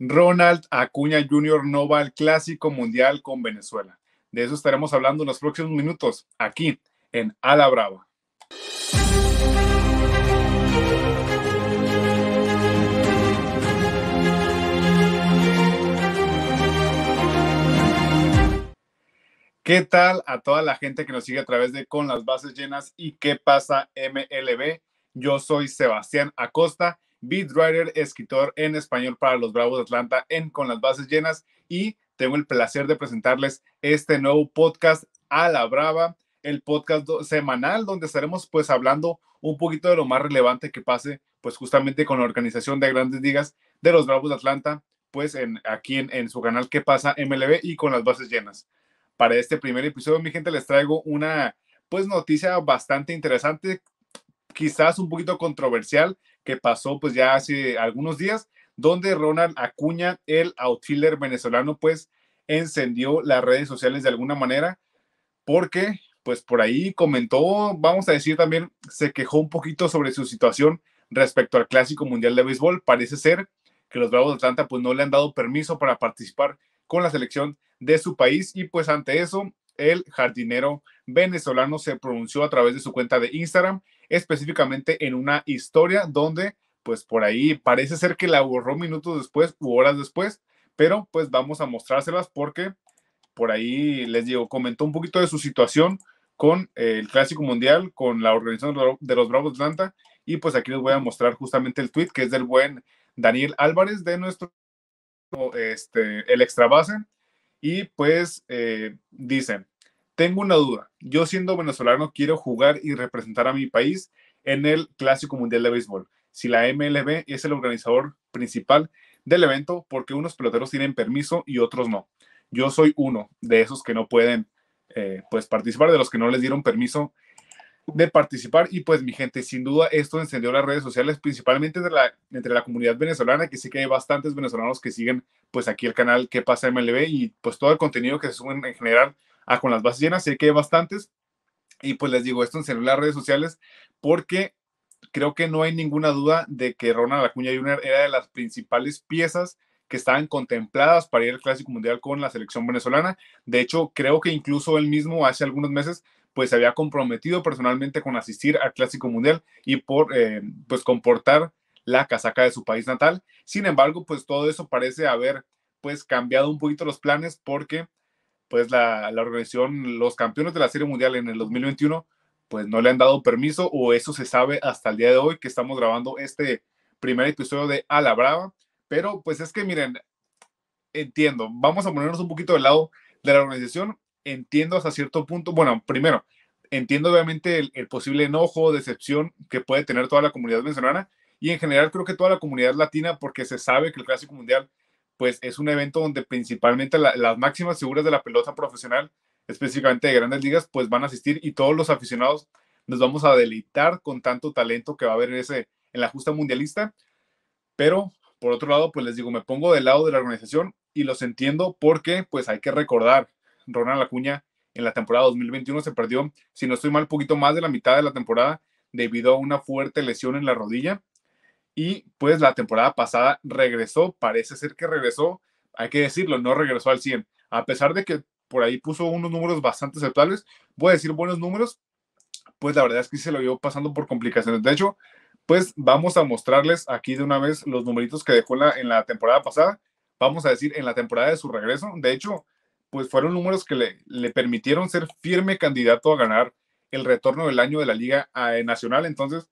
Ronald Acuña Jr. no va al Clásico Mundial con Venezuela. De eso estaremos hablando en los próximos minutos, aquí en Ala Brava. ¿Qué tal a toda la gente que nos sigue a través de Con las Bases Llenas y qué pasa MLB? Yo soy Sebastián Acosta beat writer, escritor en español para los Bravos de Atlanta en Con las Bases Llenas y tengo el placer de presentarles este nuevo podcast a la brava, el podcast semanal donde estaremos pues hablando un poquito de lo más relevante que pase pues justamente con la organización de grandes ligas de los Bravos de Atlanta pues en, aquí en, su canal que pasa MLB y con las bases llenas. Para este primer episodio mi gente les traigo una pues noticia bastante interesante quizás un poquito controversial que pasó pues ya hace algunos días, donde Ronald Acuña, el outfielder venezolano, pues encendió las redes sociales de alguna manera, porque pues por ahí comentó, vamos a decir también, se quejó un poquito sobre su situación respecto al Clásico Mundial de Béisbol. Parece ser que los Bravos de Atlanta pues no le han dado permiso para participar con la selección de su país y pues ante eso el jardinero venezolano se pronunció a través de su cuenta de Instagram específicamente en una historia donde, pues por ahí parece ser que la borró minutos después u horas después, pero pues vamos a mostrárselas porque por ahí les digo, comentó un poquito de su situación con el Clásico Mundial, con la organización de los Bravos de Atlanta, y pues aquí les voy a mostrar justamente el tweet que es del buen Daniel Álvarez de nuestro, este, el extra base, y pues eh, dicen, tengo una duda. Yo siendo venezolano quiero jugar y representar a mi país en el Clásico Mundial de Béisbol. Si la MLB es el organizador principal del evento, porque unos peloteros tienen permiso y otros no. Yo soy uno de esos que no pueden eh, pues participar, de los que no les dieron permiso de participar y pues mi gente, sin duda esto encendió las redes sociales principalmente entre la comunidad venezolana, que sí que hay bastantes venezolanos que siguen pues aquí el canal que pasa MLB y pues todo el contenido que se suben en general ah, con las bases llenas, sé que hay bastantes. Y pues les digo esto en celular, redes sociales, porque creo que no hay ninguna duda de que Ronald Acuña Jr. era de las principales piezas que estaban contempladas para ir al Clásico Mundial con la selección venezolana. De hecho, creo que incluso él mismo hace algunos meses pues se había comprometido personalmente con asistir al Clásico Mundial y por eh, pues comportar la casaca de su país natal. Sin embargo, pues todo eso parece haber pues cambiado un poquito los planes porque pues la, organización, los campeones de la Serie Mundial en el 2021, pues no le han dado permiso o eso se sabe hasta el día de hoy que estamos grabando este primer episodio de A la Brava. Pero pues es que miren, entiendo, vamos a ponernos un poquito del lado de la organización, entiendo hasta cierto punto, bueno, primero, entiendo obviamente el, el posible enojo, decepción que puede tener toda la comunidad venezolana y en general creo que toda la comunidad latina porque se sabe que el Clásico Mundial pues es un evento donde principalmente las máximas figuras de la pelota profesional, específicamente de grandes ligas, pues van a asistir y todos los aficionados nos vamos a deleitar con tanto talento que va a haber en, ese, en la justa mundialista. Pero por otro lado, pues les digo, me pongo del lado de la organización y los entiendo porque pues hay que recordar, Ronald Acuña en la temporada 2021 se perdió, si no estoy mal, un poquito más de la mitad de la temporada debido a una fuerte lesión en la rodilla. Y pues la temporada pasada regresó, parece ser que regresó, hay que decirlo, no regresó al 100. A pesar de que por ahí puso unos números bastante aceptables, voy a decir buenos números, pues la verdad es que se lo vio pasando por complicaciones. De hecho, pues vamos a mostrarles aquí de una vez los numeritos que dejó en la, en la temporada pasada, vamos a decir en la temporada de su regreso. De hecho, pues fueron números que le, le permitieron ser firme candidato a ganar el retorno del año de la Liga eh, Nacional. Entonces,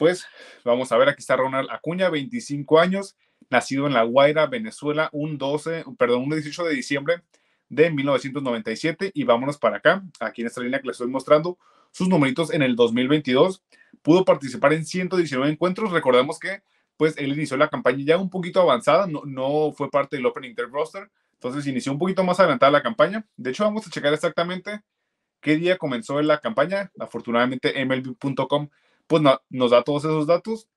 pues vamos a ver, aquí está Ronald Acuña, 25 años, nacido en La Guaira, Venezuela, un 12, perdón, un 18 de diciembre de 1997 y vámonos para acá, aquí en esta línea que les estoy mostrando sus numeritos en el 2022. Pudo participar en 119 encuentros, recordemos que pues él inició la campaña ya un poquito avanzada, no, fue parte del Open Inter roster, entonces inició un poquito más adelantada la campaña. De hecho, vamos a checar exactamente qué día comenzó la campaña. Afortunadamente, MLB.com pues nos da todos esos datos.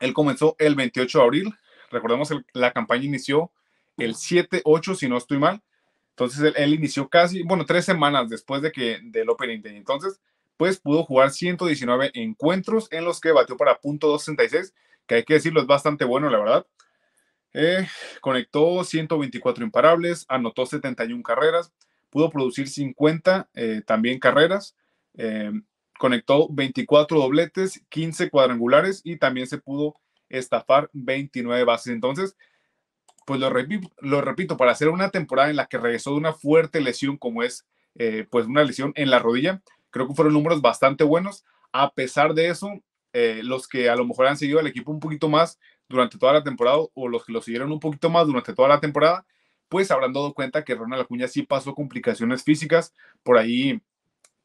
Él comenzó el 28 de abril. Recordemos, que la campaña inició el 7-8, si no estoy mal. Entonces él, inició casi, bueno, tres semanas después de que del Open Day. Entonces, pues pudo jugar 119 encuentros en los que batió para .266, que hay que decirlo, es bastante bueno, la verdad. Eh, conectó 124 imparables, anotó 71 carreras, pudo producir 50 eh, también carreras, eh, conectó 24 dobletes, 15 cuadrangulares y también se pudo estafar 29 bases. Entonces, pues lo, repito, lo repito para hacer una temporada en la que regresó de una fuerte lesión como es eh, pues una lesión en la rodilla, creo que fueron números bastante buenos. A pesar de eso, eh, los que a lo mejor han seguido al equipo un poquito más durante toda la temporada o los que lo siguieron un poquito más durante toda la temporada, pues habrán dado cuenta que Ronald Acuña sí pasó complicaciones físicas, por ahí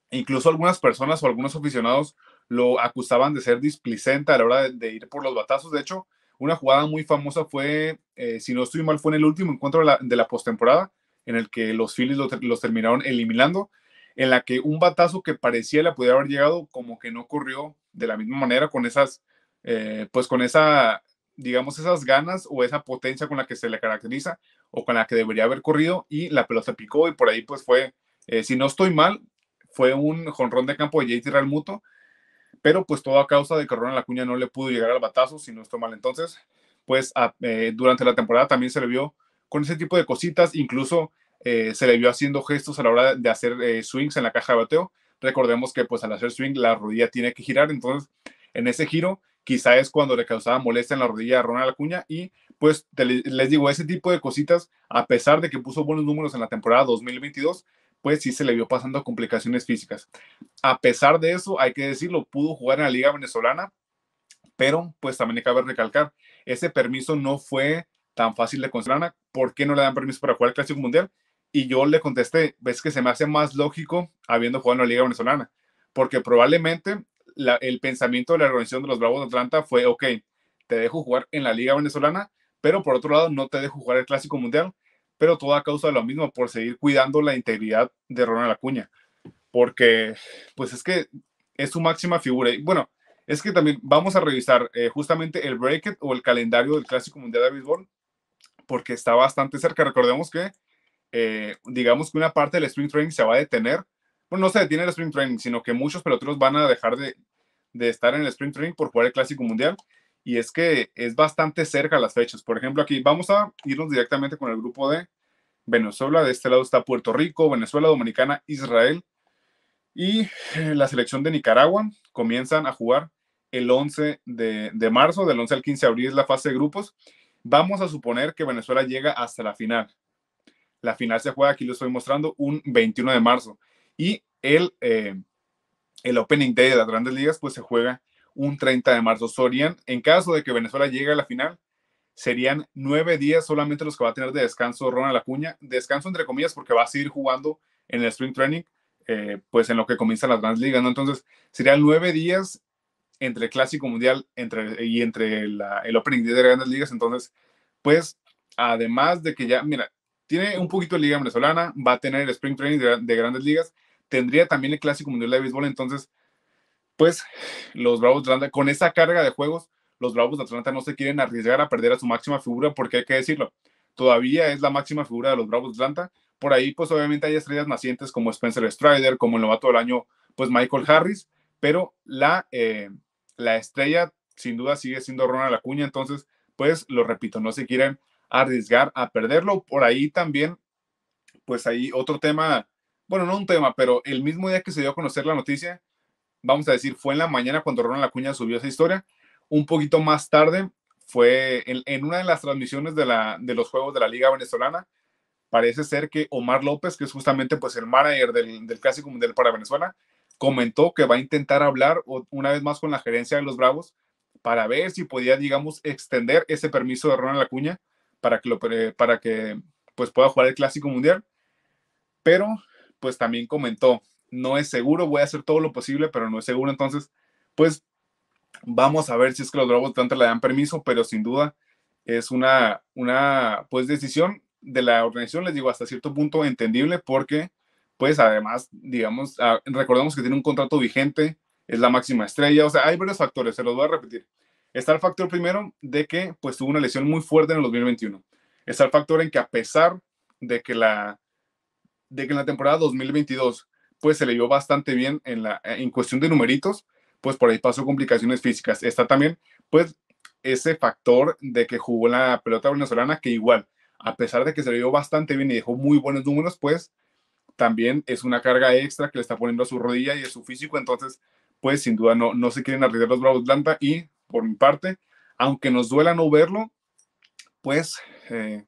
Incluso algunas personas o algunos aficionados lo acusaban de ser displicente a la hora de, ir por los batazos. De hecho, una jugada muy famosa fue, eh, si no estoy mal, fue en el último encuentro de la, postemporada, en el que los Phillies los, terminaron eliminando, en la que un batazo que parecía la pudiera haber llegado, como que no ocurrió de la misma manera, con esas, eh, pues con esa, digamos, esas ganas o esa potencia con la que se le caracteriza o con la que debería haber corrido, y la pelota picó y por ahí pues fue, eh, si no estoy mal, fue un jonrón de campo de JT Real Muto, pero pues todo a causa de que Ronald Acuña no le pudo llegar al batazo, si no estoy mal entonces, pues ah, eh, durante la temporada también se le vio con ese tipo de cositas, incluso eh, se le vio haciendo gestos a la hora de hacer eh, swings en la caja de bateo. Recordemos que pues al hacer swing la rodilla tiene que girar, entonces en ese giro quizá es cuando le causaba molestia en la rodilla a Ronald Acuña y pues les digo, ese tipo de cositas, a pesar de que puso buenos números en la temporada 2022, pues sí se le vio pasando complicaciones físicas. A pesar de eso, hay que decirlo, pudo jugar en la liga venezolana, pero pues también cabe recalcar, ese permiso no fue tan fácil de conseguir. ¿Por qué no le dan permiso para jugar el Clásico Mundial? Y yo le contesté, ves que se me hace más lógico habiendo jugado en la liga venezolana, porque probablemente el pensamiento de la organización de los Bravos de Atlanta fue, ok, te dejo jugar en la liga venezolana, pero por otro lado no te dejo jugar el Clásico Mundial pero todo a causa de lo mismo, por seguir cuidando la integridad de Ronald Acuña, porque pues es que es su máxima figura. Y bueno, es que también vamos a revisar eh, justamente el bracket o el calendario del Clásico Mundial de Béisbol, porque está bastante cerca. Recordemos que, eh, digamos que una parte del Spring Training se va a detener. Bueno, no se detiene el Spring Training, sino que muchos peloteros van a dejar de, de estar en el Spring Training por jugar el Clásico Mundial y es que es bastante cerca las fechas. Por ejemplo, aquí vamos a irnos directamente con el grupo de Venezuela. De este lado está Puerto Rico, Venezuela, Dominicana, Israel. Y eh, la selección de Nicaragua comienzan a jugar el 11 de, marzo, del 11 al 15 de abril es la fase de grupos. Vamos a suponer que Venezuela llega hasta la final. La final se juega, aquí lo estoy mostrando, un 21 de marzo. Y el, eh, el Opening Day de las grandes ligas, pues se juega un 30 de marzo. sorian en caso de que Venezuela llegue a la final, serían nueve días solamente los que va a tener de descanso la cuña Descanso entre comillas porque va a seguir jugando en el Spring Training, eh, pues en lo que comienzan las grandes ligas, ¿no? Entonces, serían nueve días entre el Clásico Mundial entre, y entre el Opening Day de grandes ligas. Entonces, pues, además de que ya, mira, tiene un poquito de Liga Venezolana, va a tener el Spring Training de, de grandes ligas, tendría también el Clásico Mundial de Béisbol, entonces pues los Bravos de Atlanta, con esa carga de juegos, los Bravos de Atlanta no se quieren arriesgar a perder a su máxima figura, porque hay que decirlo, todavía es la máxima figura de los Bravos de Atlanta. Por ahí, pues obviamente hay estrellas nacientes como Spencer Strider, como el novato del año, pues Michael Harris, pero la, eh, la estrella sin duda sigue siendo Ronald Acuña, entonces, pues lo repito, no se quieren arriesgar a perderlo. Por ahí también, pues ahí otro tema, bueno, no un tema, pero el mismo día que se dio a conocer la noticia, vamos a decir, fue en la mañana cuando Ronald Acuña subió esa historia. Un poquito más tarde fue en, una de las transmisiones de, la, de los Juegos de la Liga Venezolana. Parece ser que Omar López, que es justamente pues el manager del, Clásico Mundial para Venezuela, comentó que va a intentar hablar una vez más con la gerencia de los Bravos para ver si podía, digamos, extender ese permiso de Ronald Acuña para que, para que pues, pueda jugar el Clásico Mundial. Pero, pues también comentó no es seguro, voy a hacer todo lo posible, pero no es seguro, entonces, pues vamos a ver si es que los Bravos tanto le dan permiso, pero sin duda es una, una pues, decisión de la organización, les digo, hasta cierto punto entendible, porque, pues, además, digamos, ah, recordemos que tiene un contrato vigente, es la máxima estrella, o sea, hay varios factores, se los voy a repetir. Está el factor primero de que, pues, tuvo una lesión muy fuerte en el 2021. Está el factor en que, a pesar de que la, de que en la temporada 2022 pues se le dio bastante bien en, la, eh, en cuestión de numeritos, pues por ahí pasó complicaciones físicas. Está también, pues, ese factor de que jugó la pelota venezolana, que igual, a pesar de que se le dio bastante bien y dejó muy buenos números, pues también es una carga extra que le está poniendo a su rodilla y a su físico. Entonces, pues sin duda no, no se quieren arriesgar los Bravos de Atlanta y por mi parte, aunque nos duela no verlo, pues eh,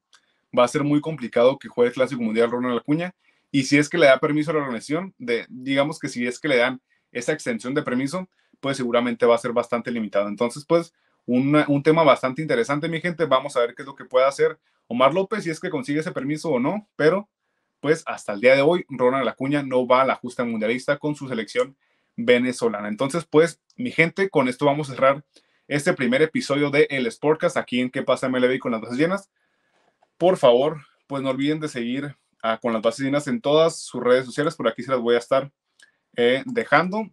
va a ser muy complicado que juegue el Clásico Mundial Ronald cuña y si es que le da permiso a la organización, de, digamos que si es que le dan esa extensión de permiso, pues seguramente va a ser bastante limitado. Entonces, pues, un tema bastante interesante, mi gente. Vamos a ver qué es lo que puede hacer Omar López, si es que consigue ese permiso o no, pero pues hasta el día de hoy, Ronald Acuña no va a la justa mundialista con su selección venezolana. Entonces, pues, mi gente, con esto vamos a cerrar este primer episodio de El Sportcast aquí en ¿Qué pasa MLB con las dos llenas? Por favor, pues no olviden de seguir con las bases llenas en todas sus redes sociales. Por aquí se las voy a estar eh, dejando.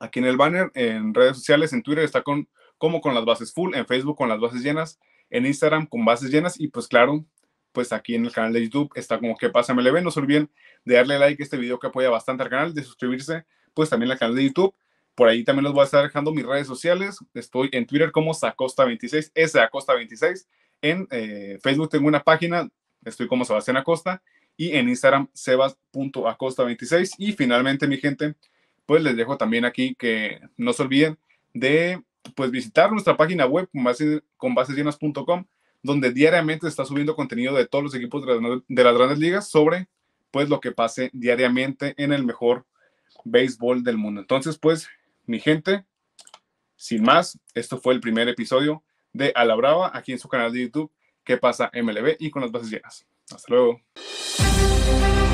Aquí en el banner, en redes sociales, en Twitter está con, como con las bases full, en Facebook con las bases llenas, en Instagram con bases llenas y pues claro, pues aquí en el canal de YouTube está como que pasa MLB. No se olviden de darle like a este video que apoya bastante al canal, de suscribirse pues también al canal de YouTube. Por ahí también los voy a estar dejando mis redes sociales. Estoy en Twitter como Sacosta26, Sacosta 26 En eh, Facebook tengo una página, estoy como Sebastián Acosta y en Instagram sebas.acosta26. Y finalmente, mi gente, pues les dejo también aquí que no se olviden de pues visitar nuestra página web con, bases donde diariamente está subiendo contenido de todos los equipos de las, grandes ligas sobre pues lo que pase diariamente en el mejor béisbol del mundo. Entonces, pues, mi gente, sin más, esto fue el primer episodio de A la Brava aquí en su canal de YouTube, ¿Qué pasa MLB? y con las bases llenas. Hasta luego. Thank you.